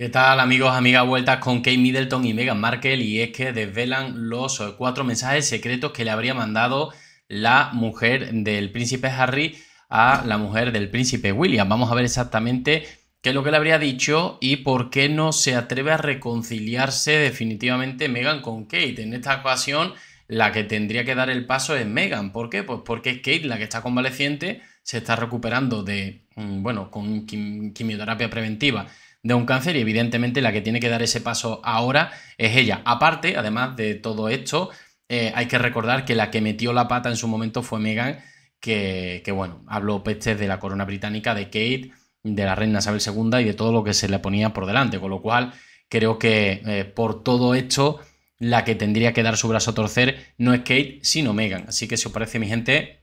¿Qué tal amigos, amigas vueltas con Kate Middleton y Meghan Markle? Y es que desvelan los cuatro mensajes secretos que le habría mandado la mujer del príncipe Harry a la mujer del príncipe William. Vamos a ver exactamente qué es lo que le habría dicho y por qué no se atreve a reconciliarse definitivamente Meghan con Kate. En esta ocasión la que tendría que dar el paso es Meghan. ¿Por qué? Pues porque es Kate la que está convaleciente, se está recuperando de, mm, bueno, con quimioterapia preventiva de un cáncer y evidentemente la que tiene que dar ese paso ahora es ella. Aparte, además de todo esto, eh, hay que recordar que la que metió la pata en su momento fue Megan. que, bueno, habló pestes de la corona británica, de Kate, de la reina Isabel II y de todo lo que se le ponía por delante, con lo cual creo que eh, por todo esto la que tendría que dar su brazo a torcer no es Kate, sino Megan. Así que si os parece, mi gente,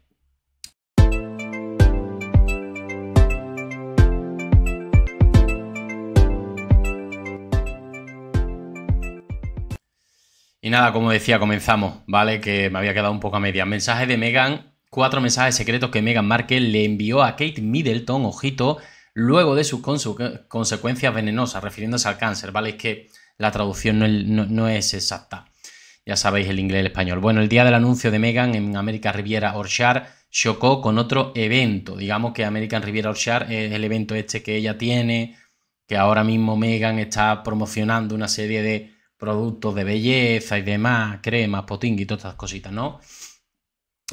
Y nada, como decía, comenzamos, ¿vale? Que me había quedado un poco a media. Mensaje de Megan, cuatro mensajes secretos que Megan Markle le envió a Kate Middleton, ojito, luego de sus consecuencias venenosas, refiriéndose al cáncer, ¿vale? Es que la traducción no es, exacta. Ya sabéis el inglés y el español. Bueno, el día del anuncio de Megan en América Riviera Orchard chocó con otro evento. Digamos que American Riviera Orchard es el evento este que ella tiene, que ahora mismo Megan está promocionando una serie de productos de belleza y demás, cremas, y todas estas cositas, ¿no?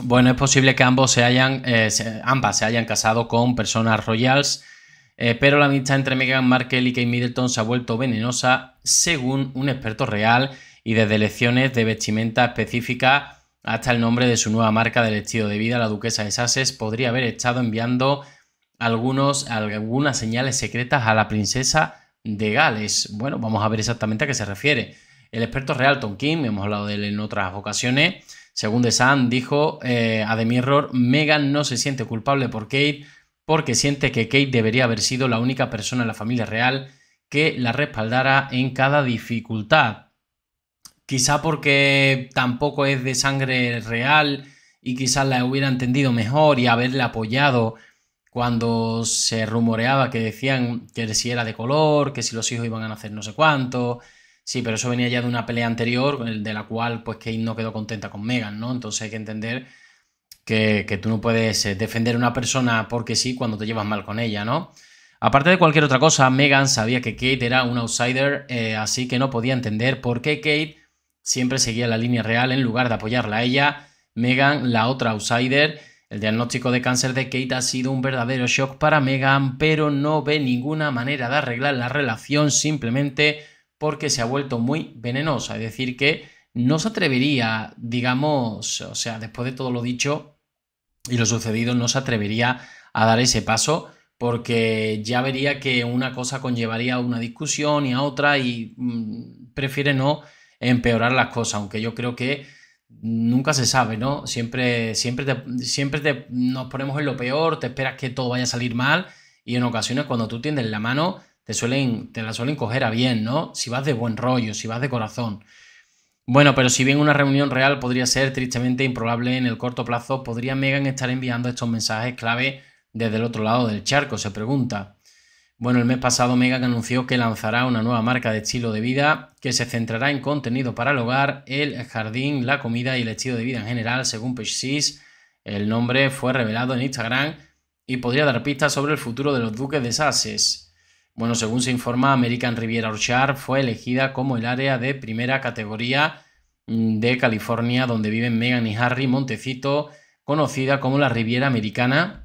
Bueno, es posible que ambos se hayan, eh, ambas se hayan casado con personas royales eh, pero la amistad entre Meghan Markle y Kate Middleton se ha vuelto venenosa, según un experto real, y desde lecciones de vestimenta específica hasta el nombre de su nueva marca del estilo de vida, la duquesa de Sussex podría haber estado enviando algunos, algunas señales secretas a la princesa de Gales. Bueno, vamos a ver exactamente a qué se refiere. El experto real Tom Kim, hemos hablado de él en otras ocasiones, según The Sun, dijo eh, a The Mirror, Megan no se siente culpable por Kate porque siente que Kate debería haber sido la única persona en la familia real que la respaldara en cada dificultad. Quizá porque tampoco es de sangre real y quizás la hubiera entendido mejor y haberla apoyado cuando se rumoreaba que decían que si era de color, que si los hijos iban a hacer no sé cuánto. Sí, pero eso venía ya de una pelea anterior, de la cual pues Kate no quedó contenta con Megan, ¿no? Entonces hay que entender que, tú no puedes eh, defender a una persona porque sí cuando te llevas mal con ella, ¿no? Aparte de cualquier otra cosa, Megan sabía que Kate era un outsider, eh, así que no podía entender por qué Kate siempre seguía la línea real en lugar de apoyarla a ella. Megan, la otra outsider, el diagnóstico de cáncer de Kate ha sido un verdadero shock para Meghan, pero no ve ninguna manera de arreglar la relación simplemente porque se ha vuelto muy venenosa. Es decir, que no se atrevería, digamos, o sea, después de todo lo dicho y lo sucedido, no se atrevería a dar ese paso porque ya vería que una cosa conllevaría una discusión y a otra y mm, prefiere no empeorar las cosas, aunque yo creo que nunca se sabe, ¿no? Siempre, siempre, siempre nos ponemos en lo peor, te esperas que todo vaya a salir mal y en ocasiones cuando tú tiendes la mano te, suelen, te la suelen coger a bien, ¿no? Si vas de buen rollo, si vas de corazón. Bueno, pero si bien una reunión real podría ser tristemente improbable en el corto plazo, ¿podría Megan estar enviando estos mensajes clave desde el otro lado del charco? Se pregunta. Bueno, el mes pasado Megan anunció que lanzará una nueva marca de estilo de vida que se centrará en contenido para el hogar, el jardín, la comida y el estilo de vida en general, según Page El nombre fue revelado en Instagram y podría dar pistas sobre el futuro de los duques de Sussex. Bueno, según se informa, American Riviera Orchard fue elegida como el área de primera categoría mm, de California donde viven Meghan y Harry Montecito, conocida como la Riviera Americana,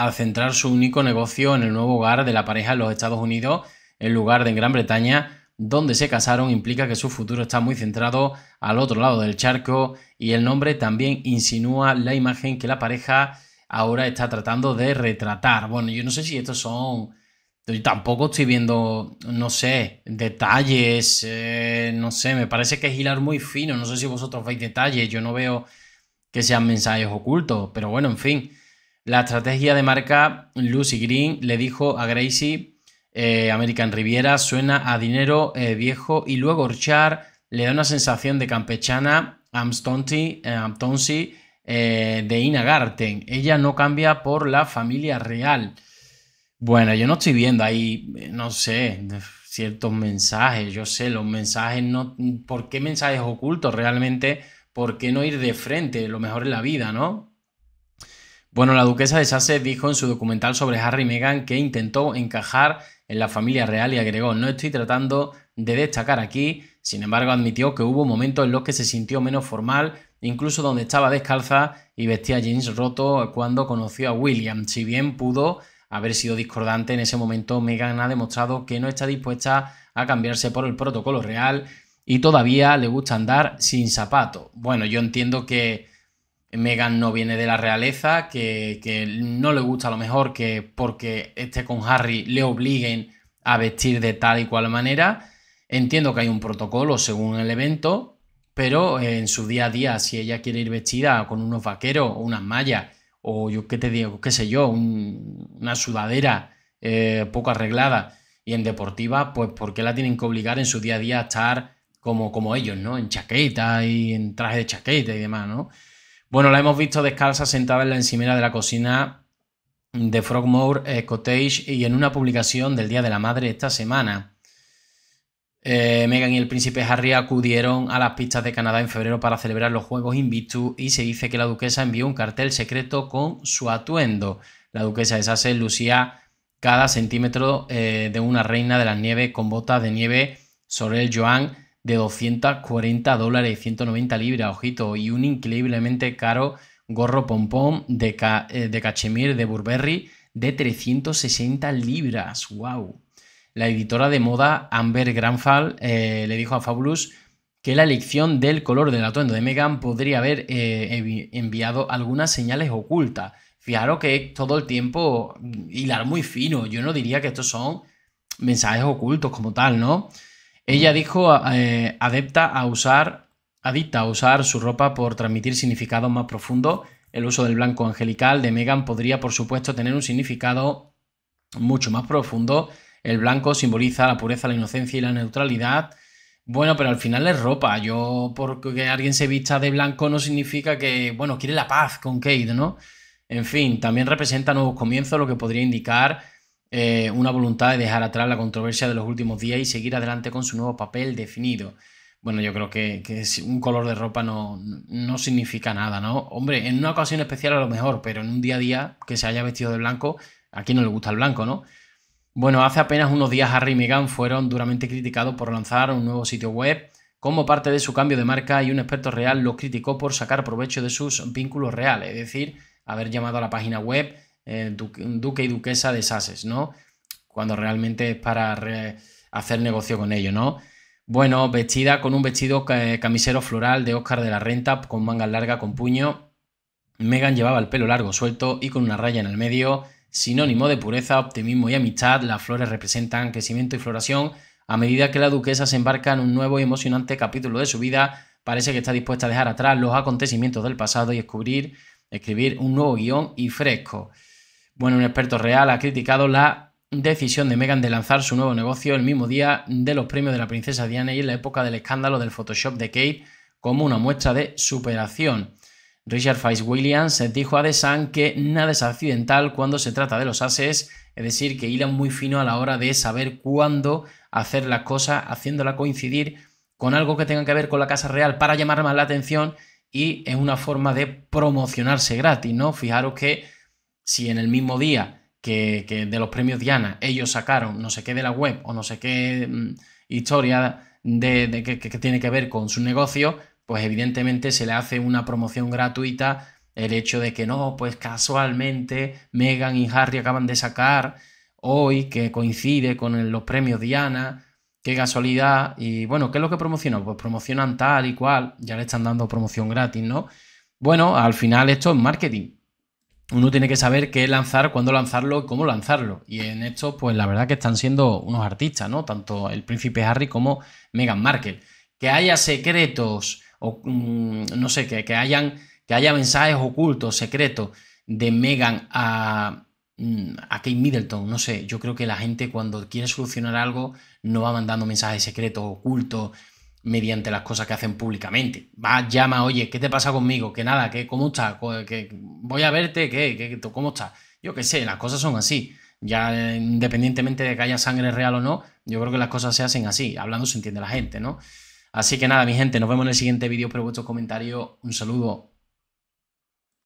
al centrar su único negocio en el nuevo hogar de la pareja en los Estados Unidos en lugar de en Gran Bretaña, donde se casaron, implica que su futuro está muy centrado al otro lado del charco y el nombre también insinúa la imagen que la pareja ahora está tratando de retratar. Bueno, yo no sé si estos son... tampoco estoy viendo, no sé, detalles, eh, no sé, me parece que es hilar muy fino, no sé si vosotros veis detalles, yo no veo que sean mensajes ocultos, pero bueno, en fin, la estrategia de marca Lucy Green le dijo a Gracie, eh, American Riviera suena a dinero eh, viejo y luego Orchar le da una sensación de campechana Amstonsi eh, de Inagarten. Ella no cambia por la familia real. Bueno, yo no estoy viendo ahí, no sé, ciertos mensajes, yo sé, los mensajes no... ¿Por qué mensajes ocultos realmente? ¿Por qué no ir de frente? Lo mejor es la vida, ¿no? Bueno, la duquesa de Sussex dijo en su documental sobre Harry y Meghan que intentó encajar en la familia real y agregó, no estoy tratando de destacar aquí, sin embargo admitió que hubo momentos en los que se sintió menos formal, incluso donde estaba descalza y vestía jeans roto cuando conoció a William, si bien pudo haber sido discordante en ese momento, Meghan ha demostrado que no está dispuesta a cambiarse por el protocolo real y todavía le gusta andar sin zapato. Bueno, yo entiendo que Megan no viene de la realeza, que, no le gusta a lo mejor que porque esté con Harry le obliguen a vestir de tal y cual manera. Entiendo que hay un protocolo según el evento, pero eh, en su día a día, si ella quiere ir vestida con unos vaqueros o unas mallas, o yo qué te digo, qué sé yo, una sudadera eh, poco arreglada y en deportiva, pues ¿por qué la tienen que obligar en su día a día a estar como, como ellos, ¿no? En chaqueta y en traje de chaqueta y demás, ¿no? Bueno, la hemos visto descalza sentada en la encimera de la cocina de Frogmore eh, Cottage y en una publicación del Día de la Madre esta semana. Eh, Megan y el príncipe Harry acudieron a las pistas de Canadá en febrero para celebrar los Juegos Invictus y se dice que la duquesa envió un cartel secreto con su atuendo. La duquesa de Sussex lucía cada centímetro eh, de una reina de las nieves con botas de nieve sobre el Joan de 240 dólares, 190 libras, ojito, y un increíblemente caro gorro pompón de, eh, de cachemir de Burberry de 360 libras. ¡Wow! La editora de moda Amber Granfall eh, le dijo a Fabulous que la elección del color del atuendo de Megan podría haber eh, enviado algunas señales ocultas. Fijaros que todo el tiempo hilar muy fino. Yo no diría que estos son mensajes ocultos como tal, ¿no? Ella dijo eh, adepta a usar, adicta a usar su ropa por transmitir significados más profundos. El uso del blanco angelical de Megan podría, por supuesto, tener un significado mucho más profundo. El blanco simboliza la pureza, la inocencia y la neutralidad. Bueno, pero al final es ropa. Yo, porque alguien se vista de blanco no significa que, bueno, quiere la paz con Kate, ¿no? En fin, también representa nuevos comienzos, lo que podría indicar eh, una voluntad de dejar atrás la controversia de los últimos días y seguir adelante con su nuevo papel definido. Bueno, yo creo que, que un color de ropa no, no, significa nada, ¿no? Hombre, en una ocasión especial a lo mejor, pero en un día a día que se haya vestido de blanco, a quien no le gusta el blanco, ¿no? Bueno, hace apenas unos días Harry y Meghan fueron duramente criticados por lanzar un nuevo sitio web como parte de su cambio de marca y un experto real los criticó por sacar provecho de sus vínculos reales, es decir, haber llamado a la página web eh, duque, y duquesa de Sases, ¿no? Cuando realmente es para hacer negocio con ellos, ¿no? Bueno, vestida con un vestido eh, camisero floral de Oscar de la Renta, con manga larga, con puño. Megan llevaba el pelo largo suelto y con una raya en el medio, sinónimo de pureza, optimismo y amistad. Las flores representan crecimiento y floración. A medida que la duquesa se embarca en un nuevo y emocionante capítulo de su vida, parece que está dispuesta a dejar atrás los acontecimientos del pasado y descubrir, escribir un nuevo guión y fresco. Bueno, un experto real ha criticado la decisión de Meghan de lanzar su nuevo negocio el mismo día de los premios de la princesa Diana y en la época del escándalo del Photoshop de Kate como una muestra de superación. Richard Williams dijo a The Sun que nada es accidental cuando se trata de los ases, es decir, que hilan muy fino a la hora de saber cuándo hacer las cosas, haciéndola coincidir con algo que tenga que ver con la Casa Real para llamar más la atención y es una forma de promocionarse gratis, ¿no? Fijaros que si en el mismo día que, de los premios Diana ellos sacaron no sé qué de la web o no sé qué mm, historia de, que, tiene que ver con su negocio, pues evidentemente se le hace una promoción gratuita el hecho de que no, pues casualmente Megan y Harry acaban de sacar hoy que coincide con los premios Diana. Qué casualidad. Y bueno, ¿qué es lo que promocionan? Pues promocionan tal y cual. Ya le están dando promoción gratis, ¿no? Bueno, al final esto es marketing uno tiene que saber qué lanzar, cuándo lanzarlo, cómo lanzarlo. Y en esto, pues la verdad que están siendo unos artistas, ¿no? Tanto el príncipe Harry como Meghan Markle. Que haya secretos, o mm, no sé, que, que, hayan, que haya mensajes ocultos, secretos de Meghan a, mm, a Kate Middleton, no sé, yo creo que la gente cuando quiere solucionar algo no va mandando mensajes secretos, ocultos, mediante las cosas que hacen públicamente. Va, llama, oye, ¿qué te pasa conmigo? Que nada, que cómo estás, que voy a verte, ¿qué? ¿Cómo estás? Yo qué sé, las cosas son así. Ya eh, independientemente de que haya sangre real o no, yo creo que las cosas se hacen así. Hablando se entiende la gente, ¿no? Así que nada, mi gente, nos vemos en el siguiente vídeo. Espero vuestros comentarios. Un saludo.